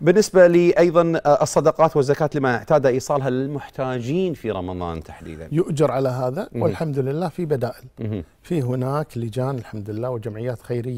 بالنسبة لأيضا آه، الصدقات والزكاة لما اعتاد إيصالها للمحتاجين في رمضان تحديدا يؤجر على هذا والحمد لله في بدائل في هناك لجان الحمد لله وجمعيات خيرية